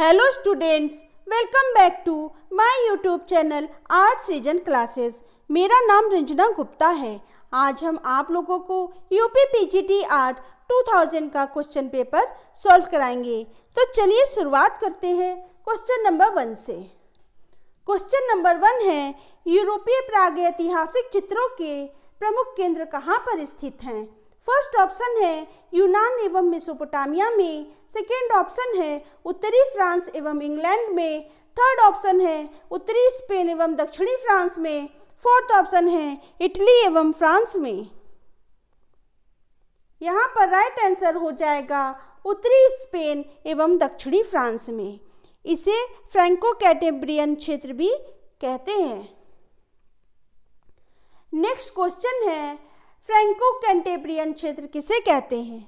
hello students welcome back to my YouTube channel art reason classes मेरा नाम रंजना गुप्ता है आज हम आप लोगों को यूपी पीजीटी आर्ट 2000 का क्वेश्चन पेपर सॉल्व कराएंगे तो चलिए शुरुआत करते हैं क्वेश्चन नंबर वन से क्वेश्चन नंबर वन है यूरोपीय प्रागैतिहासिक चित्रों के प्रमुख केंद्र कहाँ पर स्थित हैं फर्स्ट ऑप्शन है यूनान एवं मेसोपोटामिया में सेकेंड ऑप्शन है उत्तरी फ्रांस एवं इंग्लैंड में थर्ड ऑप्शन है उत्तरी स्पेन एवं दक्षिणी फ्रांस में फोर्थ ऑप्शन है इटली एवं फ्रांस में यहाँ पर राइट आंसर हो जाएगा उत्तरी स्पेन एवं दक्षिणी फ्रांस में इसे फ्रैंको कैटेब्रियन क्षेत्र भी कहते हैं नेक्स्ट क्वेश्चन है फ्रेंको कैंटेब्रियन क्षेत्र किसे कहते हैं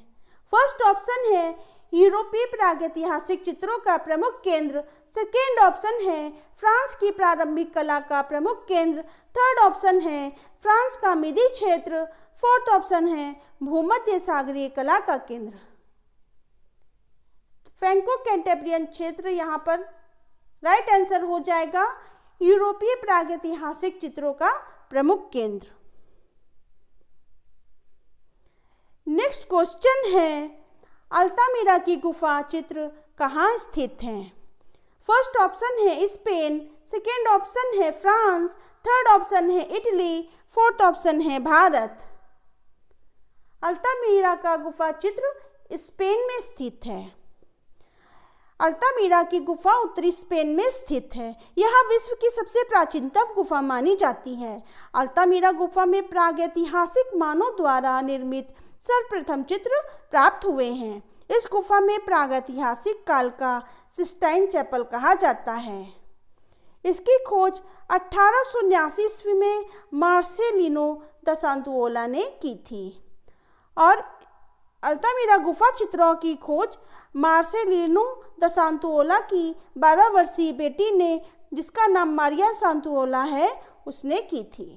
फर्स्ट ऑप्शन है यूरोपीय प्रागैतिहासिक चित्रों का प्रमुख केंद्र सेकेंड ऑप्शन है फ्रांस की प्रारंभिक कला का प्रमुख केंद्र थर्ड ऑप्शन है फ्रांस का मिदी क्षेत्र फोर्थ ऑप्शन है भूमध्य सागरीय कला का केंद्र फ्रेंको कैंटेब्रियन क्षेत्र यहाँ पर राइट आंसर हो जाएगा यूरोपीय प्रागैतिहासिक चित्रों का प्रमुख केंद्र नेक्स्ट क्वेश्चन है अल्तामीरा की गुफा चित्र कहाँ स्थित हैं फर्स्ट ऑप्शन है स्पेन सेकेंड ऑप्शन है फ्रांस थर्ड ऑप्शन है इटली फोर्थ ऑप्शन है भारत अल्तामीरा का गुफा चित्र स्पेन में स्थित है अल्तामीरा की गुफा उत्तरी स्पेन में स्थित है यह विश्व की सबसे प्राचीनतम गुफा मानी जाती है अल्तामीरा गुफा में प्रागैतिहासिक मानव द्वारा निर्मित सर्वप्रथम चित्र प्राप्त हुए हैं इस गुफा में प्रागैतिहासिक काल का सिस्टाइन चैपल कहा जाता है इसकी खोज अठारह सौ ईस्वी में मार्सेलिनो दसांतुओला ने की थी और अल्तामीरा गुफा चित्रों की खोज मार्सेलिनो दसांतुओला की 12 वर्षीय बेटी ने जिसका नाम मारिया सांतुओला है उसने की थी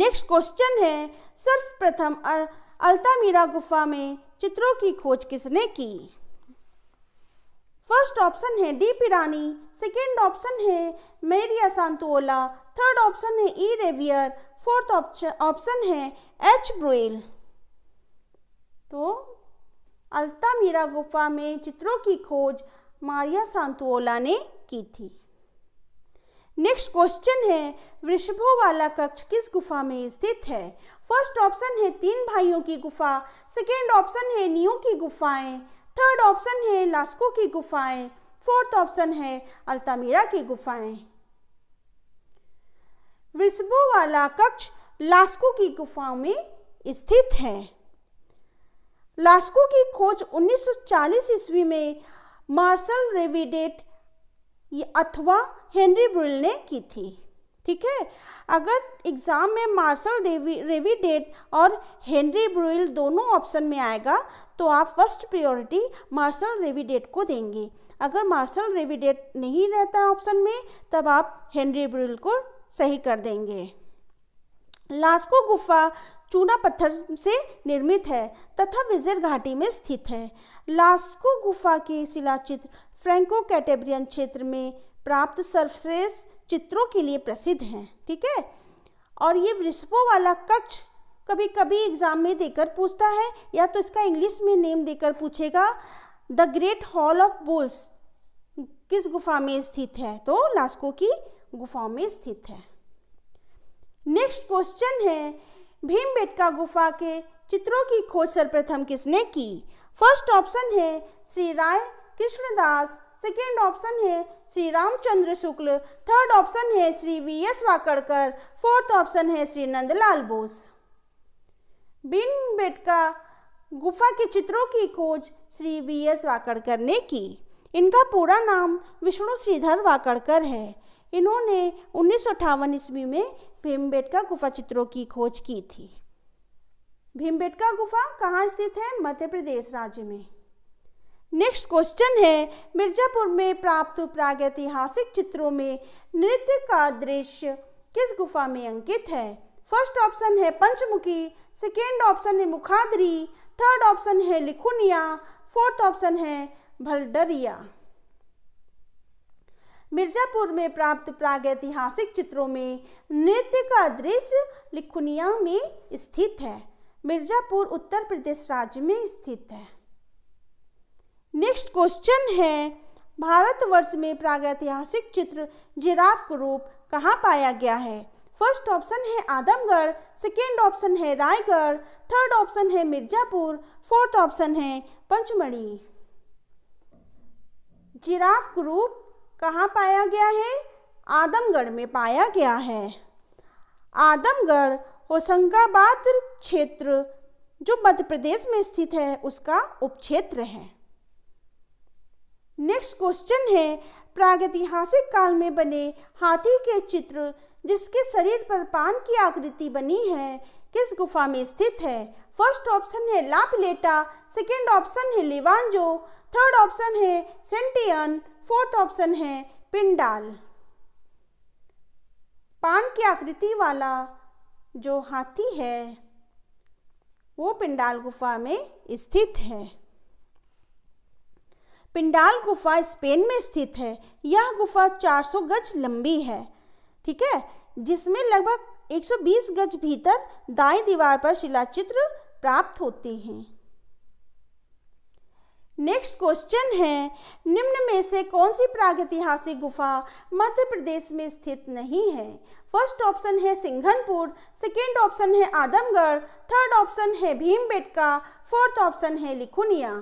नेक्स्ट क्वेश्चन है सर्वप्रथम अल्तामीरा गुफा में चित्रों की खोज किसने की फर्स्ट ऑप्शन है डी पिरानी सेकेंड ऑप्शन है मेरिया सांतोला थर्ड ऑप्शन है ई रेवियर फोर्थ ऑप्शन है एच ब्रुएल तो अल्तामीरा गुफा में चित्रों की खोज मारिया सांतोला ने की थी नेक्स्ट क्वेश्चन है वृषभों वाला कक्ष किस गुफा में स्थित है फर्स्ट ऑप्शन है तीन भाइयों की गुफा सेकेंड ऑप्शन है नियो की गुफाएं थर्ड ऑप्शन है लास्को की गुफाएं फोर्थ ऑप्शन है अल्तामीरा की गुफाएं वृषभों वाला कक्ष लास्को की गुफाओं में स्थित है लास्को की खोज 1940 ईस्वी में मार्शल रेविडेट अथवा हेनरी ब्रिल ने की थी ठीक है अगर एग्ज़ाम में मार्शल रेविडेट और हेनरी ब्रुइल दोनों ऑप्शन में आएगा तो आप फर्स्ट प्रायोरिटी मार्शल रेविडेट को देंगे अगर मार्शल रेविडेट नहीं रहता ऑप्शन में तब आप हेनरी ब्रुइल को सही कर देंगे लास्को गुफा चूना पत्थर से निर्मित है तथा विजय घाटी में स्थित है लास्को गुफा के शिलाचित्र फ्रेंको कैटेब्रियन क्षेत्र में प्राप्त सर्वश्रेष्ठ चित्रों के लिए प्रसिद्ध हैं ठीक है और ये वृषभों वाला कक्ष कभी कभी एग्ज़ाम में देकर पूछता है या तो इसका इंग्लिश में नेम देकर पूछेगा the great hall of bulls किस गुफा में स्थित है तो लास्को की गुफाओं में स्थित है नेक्स्ट क्वेश्चन है भीम बेटका गुफा के चित्रों की खोज सर्वप्रथम किसने की फर्स्ट ऑप्शन है श्री राय कृष्णदास सेकेंड ऑप्शन है श्री रामचंद्र शुक्ल थर्ड ऑप्शन है Shri V S Wakankar fourth option है श्री नंदलाल बोस बिन बेटका गुफा के चित्रों की खोज श्री वी एस वाकड़कर ने की इनका पूरा नाम विष्णु श्रीधर वाकड़कर है इन्होंने उन्नीस ईस्वी में भीमबेटका गुफा चित्रों की खोज की थी भीमबेटका गुफा कहाँ स्थित है मध्य प्रदेश राज्य में नेक्स्ट क्वेश्चन है मिर्ज़ापुर में प्राप्त प्रागैतिहासिक चित्रों में नृत्य का दृश्य किस गुफा में अंकित है फर्स्ट ऑप्शन है पंचमुखी सेकेंड ऑप्शन है मुखादरी थर्ड ऑप्शन है लिखुनिया फोर्थ ऑप्शन है भलडरिया मिर्ज़ापुर में प्राप्त प्रागैतिहासिक चित्रों में नृत्य का दृश्य लिखुनिया में स्थित है मिर्ज़ापुर उत्तर प्रदेश राज्य में स्थित है नेक्स्ट क्वेश्चन है भारतवर्ष में प्रागैतिहासिक चित्र जिराफ रूप कहाँ पाया गया है फर्स्ट ऑप्शन है आदमगढ़ सेकेंड ऑप्शन है रायगढ़ थर्ड ऑप्शन है मिर्जापुर फोर्थ ऑप्शन है पंचमढ़ी जिराफ ग्रुप कहाँ पाया गया है आदमगढ़ में पाया गया है आदमगढ़ होशंगाबाद क्षेत्र जो मध्य प्रदेश में स्थित है उसका उपक्षेत्र है नेक्स्ट क्वेश्चन है प्रागैतिहासिक काल में बने हाथी के चित्र जिसके शरीर पर पान की आकृति बनी है किस गुफा में स्थित है फर्स्ट ऑप्शन है लापलेटा सेकेंड ऑप्शन है लिवानजो थर्ड ऑप्शन है सेंटियन फोर्थ ऑप्शन है पिंडाल पान की आकृति वाला जो हाथी है वो पिंडाल गुफा में स्थित है पिंडाल गुफा स्पेन में स्थित है यह गुफा 400 गज लंबी है ठीक है जिसमें लगभग 120 गज भीतर दाएं दीवार पर शिलाचित्र प्राप्त होते हैं नेक्स्ट क्वेश्चन है निम्न में से कौन सी प्रागैतिहासिक गुफा मध्य प्रदेश में स्थित नहीं है फर्स्ट ऑप्शन है सिंघनपुर सेकेंड ऑप्शन है आदमगढ़ थर्ड ऑप्शन है भीमबेटका फोर्थ ऑप्शन है लिखुनिया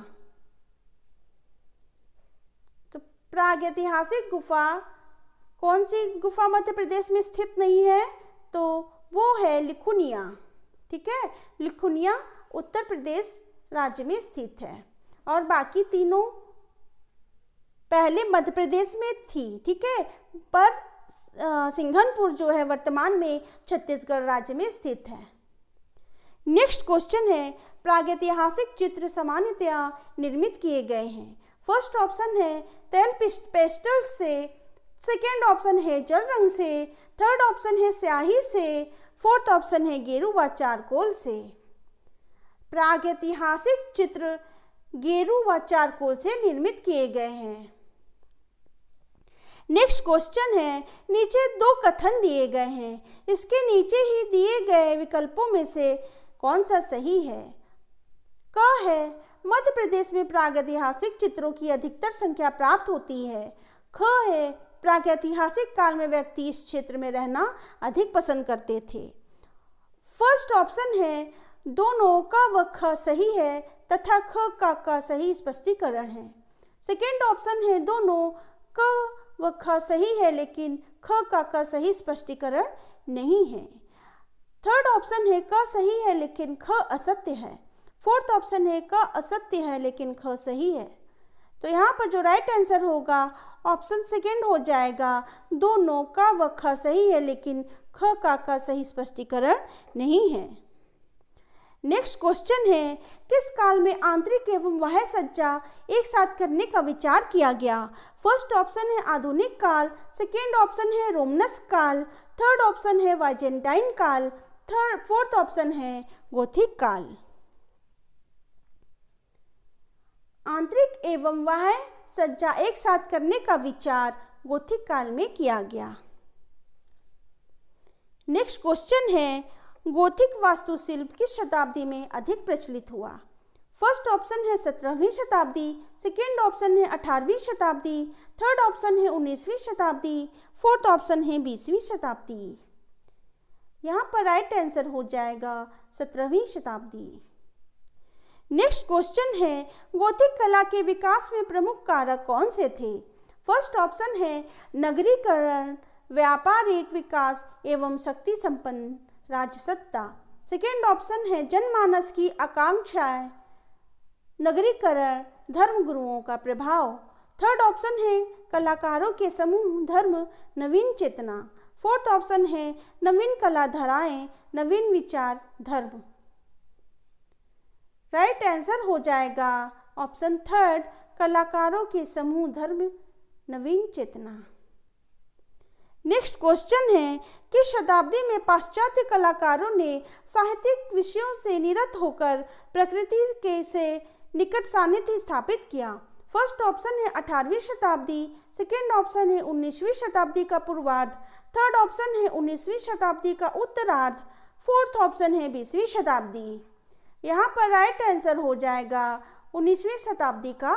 प्राग ऐतिहासिक गुफा कौन सी गुफा मध्य प्रदेश में स्थित नहीं है तो वो है लिखुनिया ठीक है लिखुनिया उत्तर प्रदेश राज्य में स्थित है और बाकी तीनों पहले मध्य प्रदेश में थी ठीक है पर सिंघनपुर जो है वर्तमान में छत्तीसगढ़ राज्य में स्थित है नेक्स्ट क्वेश्चन है प्रागैतिहासिक चित्र सामान्यतया निर्मित किए गए हैं फर्स्ट ऑप्शन है तेल पेस्टल्स से सेकेंड ऑप्शन है जल रंग से थर्ड ऑप्शन है स्याही से फोर्थ ऑप्शन है गेरू व चारकोल से प्रागैतिहासिक चित्र गेरू व चारकोल से निर्मित किए गए हैं नेक्स्ट क्वेश्चन है नीचे दो कथन दिए गए हैं इसके नीचे ही दिए गए विकल्पों में से कौन सा सही है क है मध्य प्रदेश में प्रागैतिहासिक चित्रों की अधिकतर संख्या प्राप्त होती है ख है प्रागैतिहासिक काल में व्यक्ति इस क्षेत्र में रहना अधिक पसंद करते थे फर्स्ट ऑप्शन है दोनों का व ख सही है तथा ख का का सही स्पष्टीकरण है सेकेंड ऑप्शन है दोनों क व ख सही है लेकिन ख का का सही स्पष्टीकरण नहीं है थर्ड ऑप्शन है क सही है लेकिन ख असत्य है फोर्थ ऑप्शन है क असत्य है लेकिन ख सही है तो यहाँ पर जो राइट आंसर होगा ऑप्शन सेकेंड हो जाएगा दोनों का व ख सही है लेकिन ख का का सही स्पष्टीकरण नहीं है नेक्स्ट क्वेश्चन है किस काल में आंतरिक एवं वह सज्जा एक साथ करने का विचार किया गया फर्स्ट ऑप्शन है आधुनिक काल सेकेंड ऑप्शन है रोमनस काल थर्ड ऑप्शन है वाइजेंटाइन काल थर्ड फोर्थ ऑप्शन है गोथिक काल आंतरिक एवं बाह्य सज्जा एक साथ करने का विचार गोथिक काल में किया गया नेक्स्ट क्वेश्चन है गोथिक वास्तुशिल्प किस शताब्दी में अधिक प्रचलित हुआ फर्स्ट ऑप्शन है सत्रहवीं शताब्दी सेकेंड ऑप्शन है अठारहवीं शताब्दी थर्ड ऑप्शन है उन्नीसवीं शताब्दी फोर्थ ऑप्शन है बीसवीं शताब्दी यहाँ पर राइट आंसर हो जाएगा सत्रहवीं शताब्दी नेक्स्ट क्वेश्चन है गोथिक कला के विकास में प्रमुख कारक कौन से थे फर्स्ट ऑप्शन है नगरीकरण व्यापारिक विकास एवं शक्ति संपन्न राजसत्ता सेकेंड ऑप्शन है जनमानस की आकांक्षाएं नगरीकरण धर्म गुरुओं का प्रभाव थर्ड ऑप्शन है कलाकारों के समूह धर्म नवीन चेतना फोर्थ ऑप्शन है नवीन कला धाराएं नवीन विचार धर्म राइट right आंसर हो जाएगा ऑप्शन थर्ड कलाकारों के समूह धर्म नवीन चेतना नेक्स्ट क्वेश्चन है कि शताब्दी में पाश्चात्य कलाकारों ने साहित्यिक विषयों से निरत होकर प्रकृति के से निकट सानिध्य स्थापित किया फर्स्ट ऑप्शन है 18वीं शताब्दी सेकेंड ऑप्शन है 19वीं शताब्दी का पूर्वार्ध थर्ड ऑप्शन है 19वीं शताब्दी का उत्तरार्ध फोर्थ ऑप्शन है 20वीं शताब्दी यहाँ पर राइट आंसर हो जाएगा उन्नीसवी शताब्दी का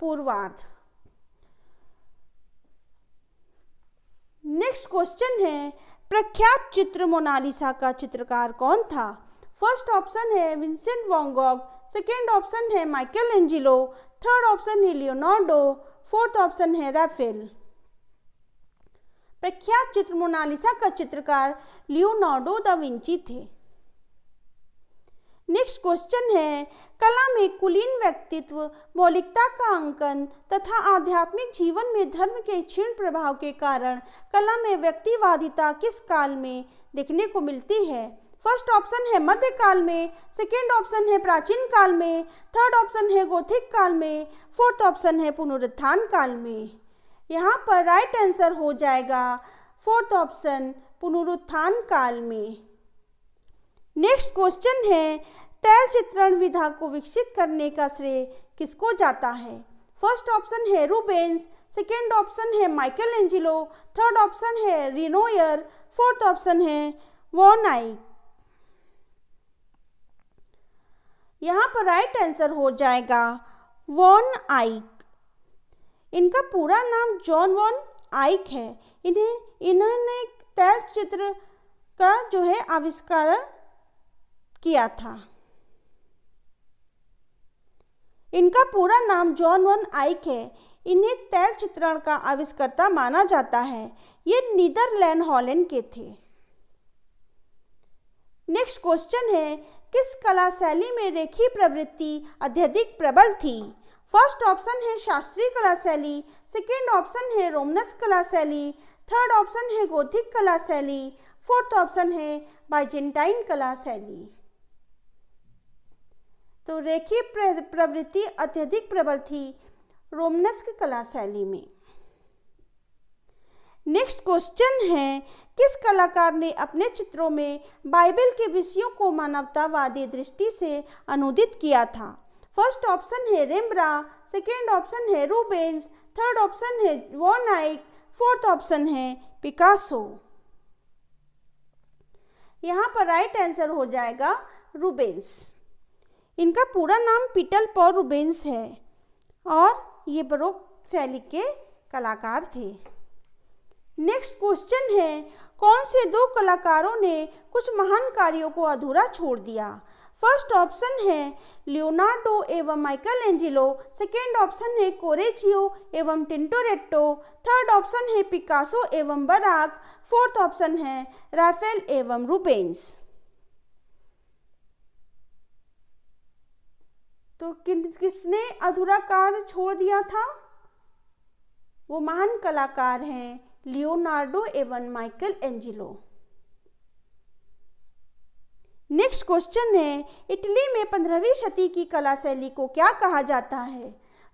पूर्वार्ध नेक्स्ट क्वेश्चन है प्रख्यात चित्र मोनालिसा का चित्रकार कौन था फर्स्ट ऑप्शन है विंसेंट वोंगॉग सेकेंड ऑप्शन है माइकल एंजिलो थर्ड ऑप्शन है लियोनार्डो फोर्थ ऑप्शन है राफेल प्रख्यात चित्र मोनालिसा का चित्रकार लियोनार्डो दा विंची थे नेक्स्ट क्वेश्चन है कला में कुलीन व्यक्तित्व मौलिकता का अंकन तथा आध्यात्मिक जीवन में धर्म के क्षीण प्रभाव के कारण कला में व्यक्तिवादिता किस काल में देखने को मिलती है फर्स्ट ऑप्शन है मध्य काल में सेकेंड ऑप्शन है प्राचीन काल में थर्ड ऑप्शन है गोथिक काल में फोर्थ ऑप्शन है पुनरुत्थान काल में यहाँ पर राइट आंसर हो जाएगा फोर्थ ऑप्शन पुनरुत्थान काल में नेक्स्ट क्वेश्चन है तैल चित्रण विधा को विकसित करने का श्रेय किसको जाता है फर्स्ट ऑप्शन है रूबेंस सेकेंड ऑप्शन है माइकल एंजिलो थर्ड ऑप्शन है रिनोयर फोर्थ ऑप्शन है वोनाइक यहाँ पर राइट आंसर हो जाएगा वॉन आइक इनका पूरा नाम जॉन वॉन आइक है इन्हें इन्होंने तैल चित्र का जो है आविष्कार किया था इनका पूरा नाम जॉन वन आइक है इन्हें तैल चित्रण का आविष्कर्ता माना जाता है ये नीदरलैंड हॉलैंड के थे नेक्स्ट क्वेश्चन है किस कला शैली में रेखी प्रवृत्ति अत्यधिक प्रबल थी फर्स्ट ऑप्शन है शास्त्रीय कला शैली सेकेंड ऑप्शन है रोमनस कला शैली थर्ड ऑप्शन है गोथिक कला शैली फोर्थ ऑप्शन है बाइजेंटाइन कला शैली तो रेखीय प्रवृत्ति अत्यधिक प्रबल थी रोमनस्क कला शैली में नेक्स्ट क्वेश्चन है किस कलाकार ने अपने चित्रों में बाइबल के विषयों को मानवतावादी दृष्टि से अनुदित किया था फर्स्ट ऑप्शन है रेमरा सेकेंड ऑप्शन है रूबेंस थर्ड ऑप्शन है वॉनाइक फोर्थ ऑप्शन है पिकासो यहाँ पर राइट आंसर हो जाएगा रूबेंस इनका पूरा नाम पीटल पॉ रूबेंस है और ये बरोक शैली के कलाकार थे नेक्स्ट क्वेश्चन है कौन से दो कलाकारों ने कुछ महान कार्यों को अधूरा छोड़ दिया फर्स्ट ऑप्शन है लियोनार्डो एवं माइकल एंजिलो सेकेंड ऑप्शन है कोरेचियो एवं टिंटोरेट्टो थर्ड ऑप्शन है पिकासो एवं बराक फोर्थ ऑप्शन है राफेल एवं रूबेंस तो किन किसने अधूरा कार्य छोड़ दिया था वो महान कलाकार हैं लियोनार्डो एवं माइकल एंजिलो नेक्स्ट क्वेश्चन है इटली में पंद्रहवीं शती की कला शैली को क्या कहा जाता है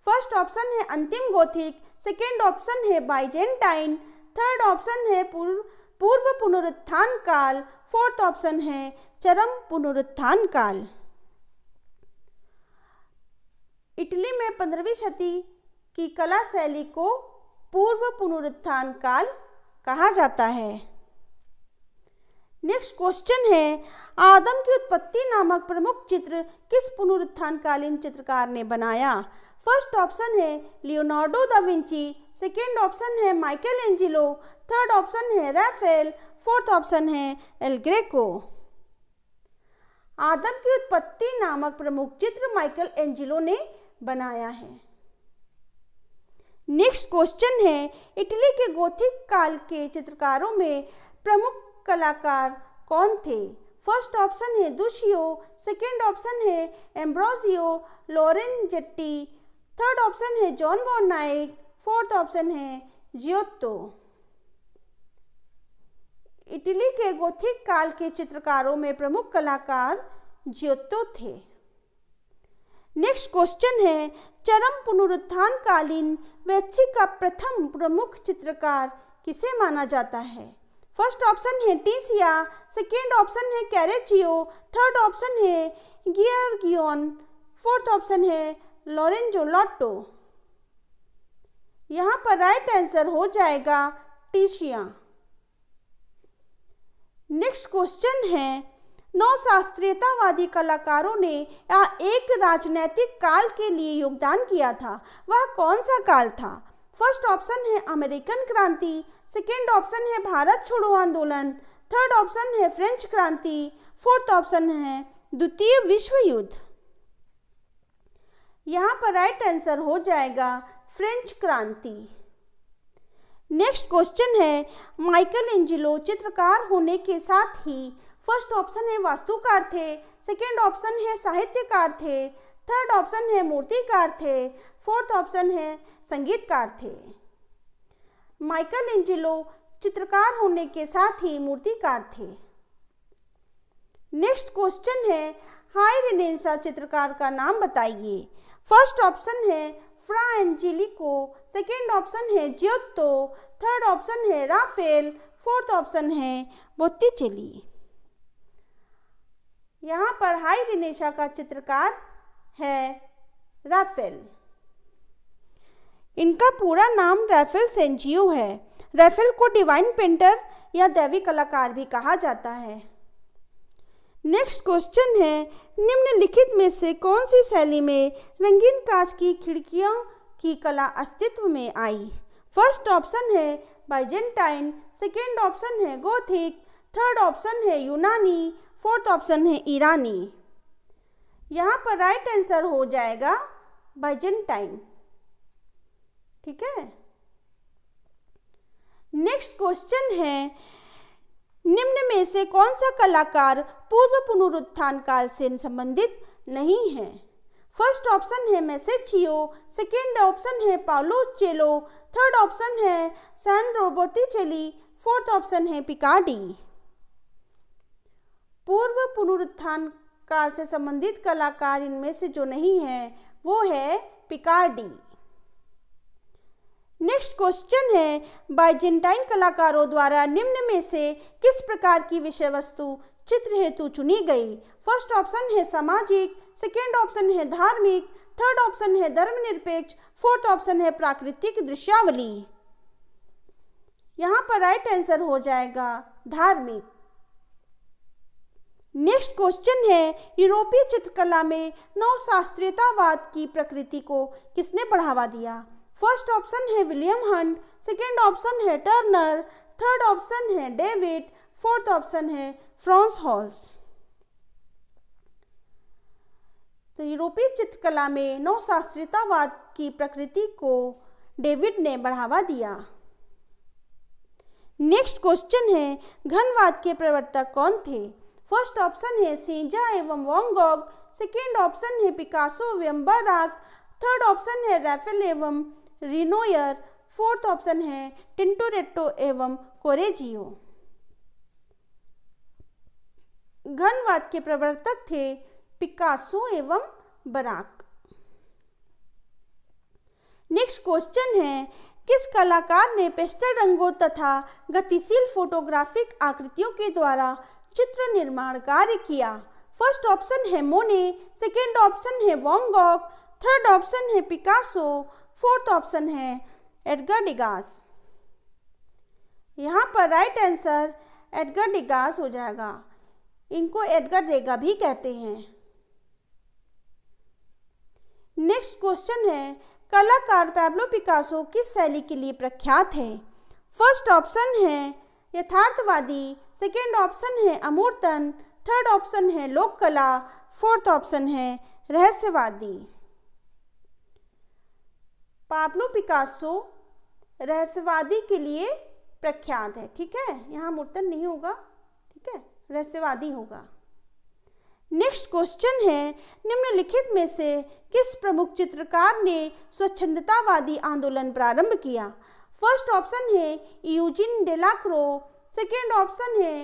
फर्स्ट ऑप्शन है अंतिम गोथिक सेकेंड ऑप्शन है बाइजेंटाइन थर्ड ऑप्शन है पूर्व पूर्व पुनरुत्थान काल फोर्थ ऑप्शन है चरम पुनरुत्थान काल इटली में पंद्रहवीं शती की कला शैली को पूर्व पुनरुत्थान काल कहा जाता है नेक्स्ट क्वेश्चन है आदम की उत्पत्ति नामक प्रमुख चित्र किस पुनरुत्थानकालीन चित्रकार ने बनाया फर्स्ट ऑप्शन है Leonardo da Vinci second option है माइकल एंजिलो थर्ड ऑप्शन है राफेल फोर्थ ऑप्शन है एलग्रेको आदम की उत्पत्ति नामक प्रमुख चित्र माइकल एंजिलो ने बनाया है नेक्स्ट क्वेश्चन है इटली के गोथिक काल के चित्रकारों में प्रमुख कलाकार कौन थे फर्स्ट ऑप्शन है दुशियो सेकंड ऑप्शन है Ambrogio Lorenzetti third option है Jan van Eyck fourth option है जियोत्तो इटली के गोथिक काल के चित्रकारों में प्रमुख कलाकार जियोत्तो थे नेक्स्ट क्वेश्चन है चरम पुनरुत्थान कालीन वैत्सी का प्रथम प्रमुख चित्रकार किसे माना जाता है फर्स्ट ऑप्शन है टीसिया सेकेंड ऑप्शन है कैरेचियो थर्ड ऑप्शन है गियरगियोन फोर्थ ऑप्शन है लॉरेंजो लॉटो यहाँ पर राइट आंसर हो जाएगा टीसिया नेक्स्ट क्वेश्चन है नौ शास्त्रीयतावादी कलाकारों ने एक राजनैतिक काल के लिए योगदान किया था वह कौन सा काल था फर्स्ट ऑप्शन है अमेरिकन क्रांति सेकेंड ऑप्शन है भारत छोड़ो आंदोलन थर्ड ऑप्शन है फ्रेंच क्रांति फोर्थ ऑप्शन है द्वितीय विश्व युद्ध यहाँ पर राइट आंसर हो जाएगा फ्रेंच क्रांति नेक्स्ट क्वेश्चन है माइकल एंजिलो चित्रकार होने के साथ ही फर्स्ट ऑप्शन है वास्तुकार थे सेकेंड ऑप्शन है साहित्यकार थे थर्ड ऑप्शन है मूर्तिकार थे फोर्थ ऑप्शन है संगीतकार थे माइकल एंजिलो चित्रकार होने के साथ ही मूर्तिकार थे नेक्स्ट क्वेश्चन है हाई रेनेसा चित्रकार का नाम बताइए फर्स्ट ऑप्शन है फ्रा एंजिलिको सेकेंड ऑप्शन है ज्योतो थर्ड ऑप्शन है राफेल फोर्थ ऑप्शन है बोत्तीचेली यहाँ पर हाई रिनेशा का चित्रकार है राफेल इनका पूरा नाम राफेल सेंजियो है राफेल को डिवाइन पेंटर या दैवी कलाकार भी कहा जाता है नेक्स्ट क्वेश्चन है निम्नलिखित में से कौन सी शैली में रंगीन कांच की खिड़कियों की कला अस्तित्व में आई फर्स्ट ऑप्शन है बाइजेंटाइन सेकेंड ऑप्शन है गोथिक थर्ड ऑप्शन है यूनानी फोर्थ ऑप्शन है ईरानी यहाँ पर राइट आंसर हो जाएगा बाइजेंटाइन ठीक है नेक्स्ट क्वेश्चन है निम्न में से कौन सा कलाकार पूर्व पुनरुत्थान काल से संबंधित नहीं है फर्स्ट ऑप्शन है मैसेचियो सेकेंड ऑप्शन है पालो चेलो थर्ड ऑप्शन है सैन रोबोटिचेली फोर्थ ऑप्शन है पिकाडी पूर्व पुनरुत्थान काल से संबंधित कलाकार इनमें से जो नहीं है वो है पिकार्डी नेक्स्ट क्वेश्चन है बाइजेंटाइन कलाकारों द्वारा निम्न में से किस प्रकार की विषय वस्तु चित्र हेतु चुनी गई फर्स्ट ऑप्शन है सामाजिक सेकेंड ऑप्शन है धार्मिक थर्ड ऑप्शन है धर्मनिरपेक्ष फोर्थ ऑप्शन है प्राकृतिक दृश्यावली यहाँ पर राइट आंसर हो जाएगा धार्मिक नेक्स्ट क्वेश्चन है यूरोपीय चित्रकला में नवशास्त्रीयतावाद की प्रकृति को किसने बढ़ावा दिया फर्स्ट ऑप्शन है विलियम हंट सेकेंड ऑप्शन है टर्नर थर्ड ऑप्शन है डेविड फोर्थ ऑप्शन है फ्रांस हॉल्स तो यूरोपीय चित्रकला में नवशास्त्रीयतावाद की प्रकृति को डेविड ने बढ़ावा दिया नेक्स्ट क्वेश्चन है घनवाद के प्रवर्तक कौन थे फर्स्ट ऑप्शन है सेंजा एवं वॉन्गॉग सेकेंड ऑप्शन है पिकासो एवं बराक थर्ड ऑप्शन है रैफेल एवं रिनोयर फोर्थ ऑप्शन है टिंटोरेटो एवं कोरेजियो घनवाद के प्रवर्तक थे पिकासो एवं बराक नेक्स्ट क्वेश्चन है किस कलाकार ने पेस्टल रंगों तथा गतिशील फोटोग्राफिक आकृतियों के द्वारा चित्र निर्माण कार्य किया फर्स्ट ऑप्शन है मोने सेकेंड ऑप्शन है वोंगॉक थर्ड ऑप्शन है पिकासो फोर्थ ऑप्शन है एडगर डिगास यहाँ पर राइट आंसर एडगर डिगास हो जाएगा इनको एडगर देगा भी कहते हैं नेक्स्ट क्वेश्चन है कलाकार पैब्लो पिकासो किस शैली के लिए प्रख्यात है फर्स्ट ऑप्शन है यथार्थवादी सेकेंड ऑप्शन है अमूर्तन थर्ड ऑप्शन है लोक कला फोर्थ ऑप्शन है रहस्यवादी पाब्लो पिकासो रहस्यवादी के लिए प्रख्यात है ठीक है यहाँ मूर्तन नहीं होगा ठीक है रहस्यवादी होगा नेक्स्ट क्वेश्चन है निम्नलिखित में से किस प्रमुख चित्रकार ने स्वच्छंदतावादी आंदोलन प्रारंभ किया फर्स्ट ऑप्शन है यूजिन डेलाक्रो सेकेंड ऑप्शन है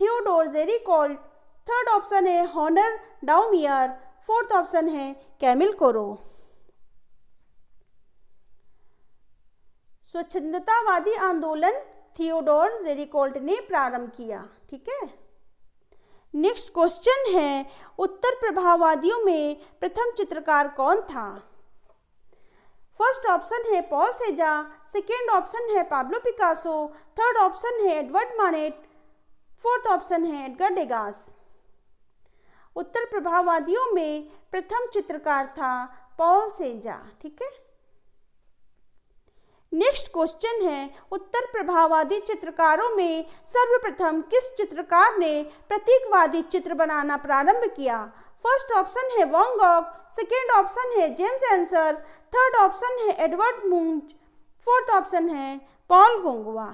थियोडोर जेरिकॉल्ट थर्ड ऑप्शन है हॉनर डाउमियर फोर्थ ऑप्शन है कैमिल कोरो स्वच्छंदतावादी आंदोलन थियोडोर जेरिकॉल्ट ने प्रारंभ किया ठीक है नेक्स्ट क्वेश्चन है उत्तर प्रभाववादियों में प्रथम चित्रकार कौन था फर्स्ट ऑप्शन है पॉल सेजा सेकेंड ऑप्शन है पाब्लो पिकासो थर्ड ऑप्शन है एडवर्ड मानेट फोर्थ ऑप्शन है एडगर डेगास उत्तर प्रभाववादियों में प्रथम चित्रकार था पॉल सेजा ठीक है नेक्स्ट क्वेश्चन है उत्तर प्रभाववादी चित्रकारों में सर्वप्रथम किस चित्रकार ने प्रतीकवादी चित्र बनाना प्रारंभ किया फर्स्ट ऑप्शन है वॉन्गॉक सेकेंड ऑप्शन है जेम्स एंसर थर्ड ऑप्शन है एडवर्ड मूंज फोर्थ ऑप्शन है पॉल गोंगवा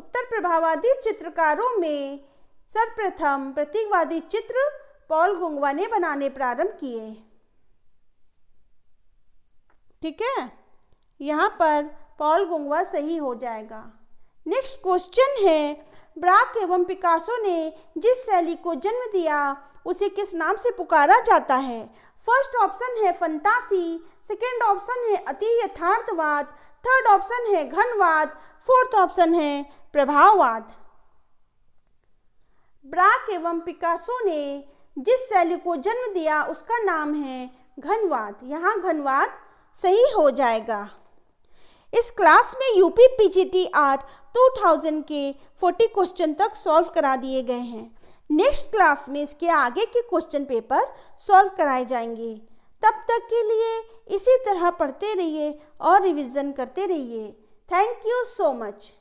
उत्तर प्रभावादी चित्रकारों में सर्वप्रथम प्रतीकवादी चित्र पॉल गोंगवा ने बनाने प्रारंभ किए ठीक है यहाँ पर पॉल गोंगवा सही हो जाएगा नेक्स्ट क्वेश्चन है ब्राक एवं पिकासो ने जिस शैली को जन्म दिया उसे किस नाम से पुकारा जाता है फर्स्ट ऑप्शन है फंतासी सेकेंड ऑप्शन है अति यथार्थवाद थर्ड ऑप्शन है घनवाद फोर्थ ऑप्शन है प्रभाववाद ब्राक एवं पिकासो ने जिस शैली को जन्म दिया उसका नाम है घनवाद यहाँ घनवाद सही हो जाएगा इस क्लास में यूपी पीजीटी आर्ट 2000 के 40 क्वेश्चन तक सॉल्व करा दिए गए हैं नेक्स्ट क्लास में इसके आगे के क्वेश्चन पेपर सॉल्व कराए जाएंगे तब तक के लिए इसी तरह पढ़ते रहिए और रिवीजन करते रहिए थैंक यू सो मच